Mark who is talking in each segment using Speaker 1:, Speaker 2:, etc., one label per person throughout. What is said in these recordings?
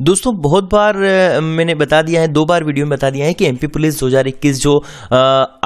Speaker 1: दोस्तों बहुत बार मैंने बता दिया है दो बार वीडियो में बता दिया है कि एमपी पुलिस 2021 जो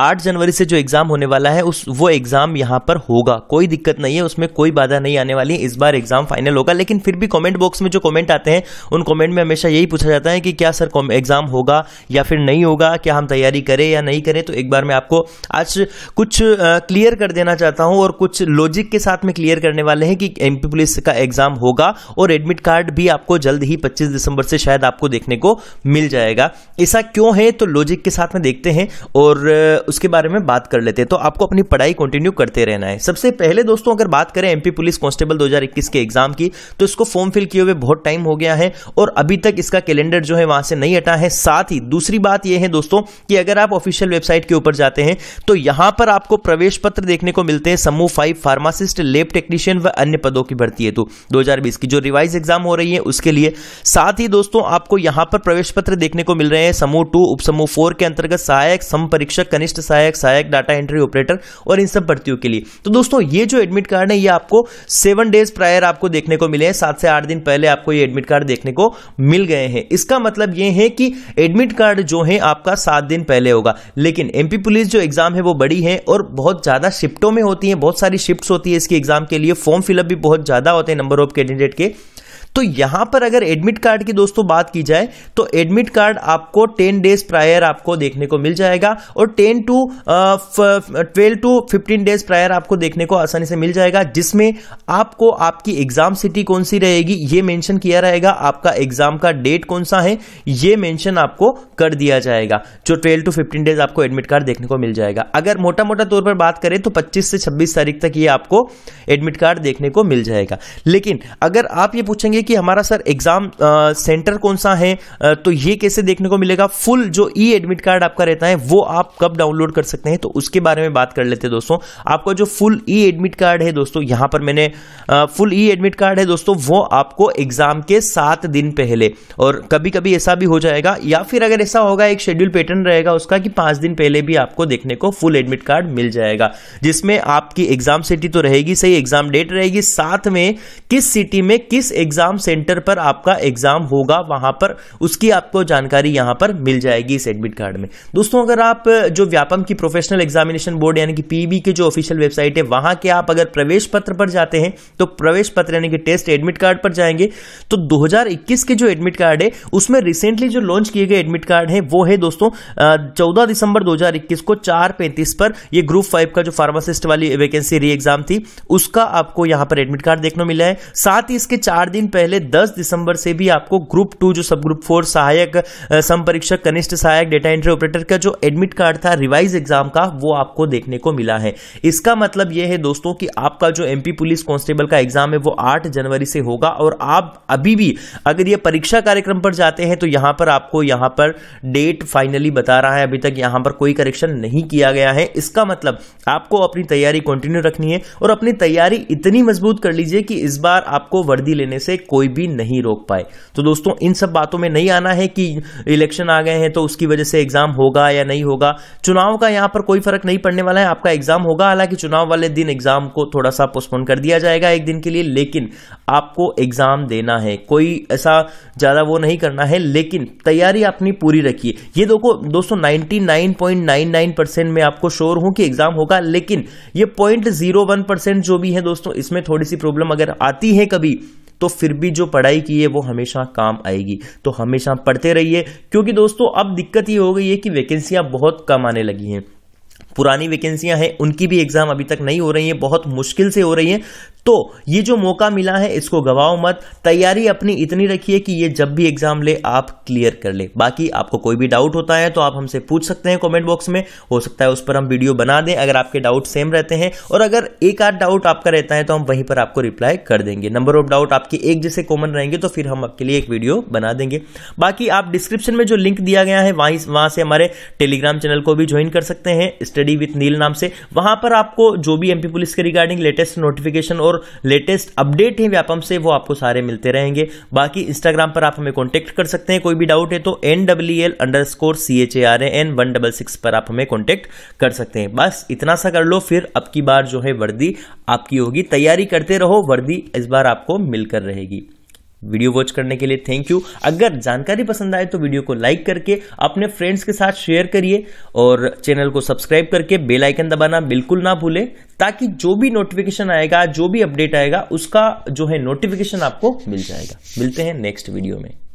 Speaker 1: आठ जनवरी से जो एग्ज़ाम होने वाला है उस वो एग्ज़ाम यहां पर होगा कोई दिक्कत नहीं है उसमें कोई बाधा नहीं आने वाली है इस बार एग्ज़ाम फाइनल होगा लेकिन फिर भी कॉमेंट बॉक्स में जो कॉमेंट आते हैं उन कॉमेंट में हमेशा यही पूछा जाता है कि क्या सर एग्ज़ाम होगा या फिर नहीं होगा क्या हम तैयारी करें या नहीं करें तो एक बार मैं आपको आज कुछ क्लियर कर देना चाहता हूँ और कुछ लॉजिक के साथ में क्लियर करने वाले हैं कि एमपी पुलिस का एग्ज़ाम होगा और एडमिट कार्ड भी आपको जल्द ही पच्चीस दिसंबर से शायद आपको देखने को मिल जाएगा ऐसा क्यों है तो लॉजिक के साथ में देखते हैं और उसके बारे में बात कर लेते हैं तो आपको अपनी पढ़ाई कंटिन्यू करते रहना है सबसे पहले दोस्तों अगर बात करें एमपी पुलिस कांस्टेबल 2021 के एग्जाम की तो इसको फॉर्म फिल किए हुए बहुत टाइम हो गया है और अभी तक इसका कैलेंडर जो है वहां से नहीं हटा है साथ ही दूसरी बात यह है दोस्तों कि अगर आप ऑफिशियल वेबसाइट के ऊपर जाते हैं तो यहां पर आपको प्रवेश पत्र देखने को मिलते हैं समूह फाइव फार्मासिस्ट लेब टेक्नीशियन व अन्य पदों की भर्ती हेतु दो की जो रिवाइज एग्जाम हो रही है उसके लिए साथ साथ ही दोस्तों आपको यहां पर प्रवेश पत्र देखने को मिल रहे हैं समूह टू समूह फोर के अंतर्गत सहायक सम परीक्षक कनिष्ठ सहायक सहायक डाटा एंट्री ऑपरेटर और इन सब भर्तियों के लिए तो दोस्तों ये जो एडमिट कार्ड है ये आपको सेवन डेज प्रायर आपको देखने को मिले हैं सात से आठ दिन पहले आपको ये एडमिट कार्ड देखने को मिल गए हैं इसका मतलब ये है कि एडमिट कार्ड जो है आपका सात दिन पहले होगा लेकिन एमपी पुलिस जो एग्जाम है वो बड़ी है और बहुत ज़्यादा शिफ्टों में होती है बहुत सारी शिफ्ट होती है इसके एग्जाम के लिए फॉर्म फिलअप भी बहुत ज़्यादा होते हैं नंबर ऑफ कैंडिडेट के तो यहां पर अगर एडमिट कार्ड की दोस्तों बात की जाए तो एडमिट कार्ड आपको टेन डेज प्रायर आपको देखने को मिल जाएगा और ten to twelve to fifteen days prior आपको देखने को आसानी से मिल जाएगा जिसमें आपको आपकी एग्जाम सिटी कौन सी रहेगी ये मेंशन किया रहेगा आपका एग्जाम का डेट कौन सा है ये मेंशन आपको कर दिया जाएगा जो ट्वेल्व टू फिफ्टीन डेज आपको एडमिट कार्ड देखने को मिल जाएगा अगर मोटा मोटा तौर पर बात करें तो पच्चीस से छब्बीस तारीख तक ये आपको एडमिट कार्ड देखने को मिल जाएगा लेकिन अगर आप ये पूछेंगे कि हमारा सर एग्जाम सेंटर कौन सा है आ, तो ये कैसे देखने को मिलेगा फुल जो ई एडमिट कार्ड आपका रहता है वो आप कब डाउनलोड कर सकते हैं तो उसके बारे में बात कर लेते हैं दोस्तों आपका जो फुल ई एडमिट कार्ड है दोस्तों यहां पर मैंने आ, फुल ई एडमिट कार्ड है दोस्तों वो आपको एग्जाम के सात दिन पहले और कभी कभी ऐसा भी हो जाएगा या फिर अगर ऐसा होगा एक शेड्यूल पैटर्न रहेगा उसका कि पांच दिन पहले भी आपको देखने को फुल एडमिट कार्ड मिल जाएगा जिसमें आपकी एग्जाम सिटी तो रहेगी सही एग्जाम डेट रहेगी साथ में किस सिटी में किस एग्जाम एग्ज़ाम सेंटर पर आपका एग्ज़ाम होगा वहां पर उसकी आपको जानकारी यहां पर मिल जाएगी इस एडमिट कार्ड में दोस्तों अगर आप जो व्यापम की प्रोफेशनल एग्जामिनेशन बोर्ड यानी कि पीबी के जो ऑफिशियल वेबसाइट है वहां के आप अगर प्रवेश पत्र पर जाते हैं तो प्रवेश पत्र यानी कि टेस्ट एडमिट कार्ड पर जाएंगे तो 2021 के जो एडमिट कार्ड है उसमें रिसेंटली जो लॉन्च किए गए एडमिट कार्ड है वो है दोस्तों चौदह दिसंबर दो को चार पर यह ग्रुप फाइव का जो फार्मासिस्ट वाली वैकेंसी री एग्जाम थी उसका आपको यहां पर एडमिट कार्ड देखने मिला है साथ ही इसके चार दिन पहले पहले 10 दिसंबर से भी आपको ग्रुप टू जो सब ग्रुप फोर सहायक संपरीक्षक कनिष्ठ सहायक डेटा एंट्री ऑपरेटर का जो एडमिट कार्ड था रिवाइज एग्जाम का वो आपको देखने को मिला है इसका मतलब यह है दोस्तों कि आपका जो एमपी पुलिस कांस्टेबल का एग्जाम है वो आठ जनवरी से होगा और आप अभी भी अगर ये परीक्षा कार्यक्रम पर जाते हैं तो यहां पर आपको यहां पर डेट फाइनली बता रहा है अभी तक यहां पर कोई करेक्शन नहीं किया गया है इसका मतलब आपको अपनी तैयारी कंटिन्यू रखनी है और अपनी तैयारी इतनी मजबूत कर लीजिए कि इस बार आपको वर्दी लेने से कोई भी नहीं रोक पाए तो दोस्तों इन सब बातों में नहीं आना है कि इलेक्शन आ गए हैं तो उसकी वजह से एग्जाम होगा या नहीं होगा चुनाव का यहां पर कोई फर्क नहीं पड़ने वाला है आपका एग्जाम होगा हालांकि चुनाव वाले दिन एग्जाम को थोड़ा सा पोस्टपोन कर दिया जाएगा एक दिन के लिए लेकिन आपको एग्जाम देना है कोई ऐसा ज्यादा वो नहीं करना है लेकिन तैयारी अपनी पूरी रखिए ये देखो दोस्तों नाइनटी परसेंट में आपको श्योर हूं कि एग्जाम होगा लेकिन ये 0.01 परसेंट जो भी है दोस्तों इसमें थोड़ी सी प्रॉब्लम अगर आती है कभी तो फिर भी जो पढ़ाई की है वो हमेशा काम आएगी तो हमेशा पढ़ते रहिए क्योंकि दोस्तों अब दिक्कत ये हो गई है कि वैकेंसियाँ बहुत कम आने लगी हैं पुरानी वैकेंसियां हैं उनकी भी एग्ज़ाम अभी तक नहीं हो रही हैं बहुत मुश्किल से हो रही हैं तो ये जो मौका मिला है इसको गवाओ मत तैयारी अपनी इतनी रखिए कि ये जब भी एग्जाम ले आप क्लियर कर ले बाकी आपको कोई भी डाउट होता है तो आप हमसे पूछ सकते हैं कमेंट बॉक्स में हो सकता है उस पर हम वीडियो बना दें अगर आपके डाउट सेम रहते हैं और अगर एक आध डाउट आपका रहता है तो हम वहीं पर आपको रिप्लाई कर देंगे नंबर ऑफ डाउट आपके एक जैसे कॉमन रहेंगे तो फिर हम आपके लिए एक वीडियो बना देंगे बाकी आप डिस्क्रिप्शन में जो लिंक दिया गया है वहीं वहां से हमारे टेलीग्राम चैनल को भी ज्वाइन कर सकते हैं स्टडी विथ नील नाम से वहां पर आपको जो भी एमपी पुलिस के रिगार्डिंग लेटेस्ट नोटिफिकेशन और और लेटेस्ट अपडेट है व्यापम से वो आपको सारे मिलते रहेंगे बाकी इंस्टाग्राम पर आप हमें कॉन्टेक्ट कर सकते हैं कोई भी डाउट है तो N W L underscore C H A R A N one double six पर आप हमें कॉन्टेक्ट कर सकते हैं बस इतना सा कर लो फिर अब की बार जो है वर्दी आपकी होगी तैयारी करते रहो वर्दी इस बार आपको मिलकर रहेगी वीडियो वॉच करने के लिए थैंक यू अगर जानकारी पसंद आए तो वीडियो को लाइक करके अपने फ्रेंड्स के साथ शेयर करिए और चैनल को सब्सक्राइब करके बेल आइकन दबाना बिल्कुल ना भूलें ताकि जो भी नोटिफिकेशन आएगा जो भी अपडेट आएगा उसका जो है नोटिफिकेशन आपको मिल जाएगा मिलते हैं नेक्स्ट वीडियो में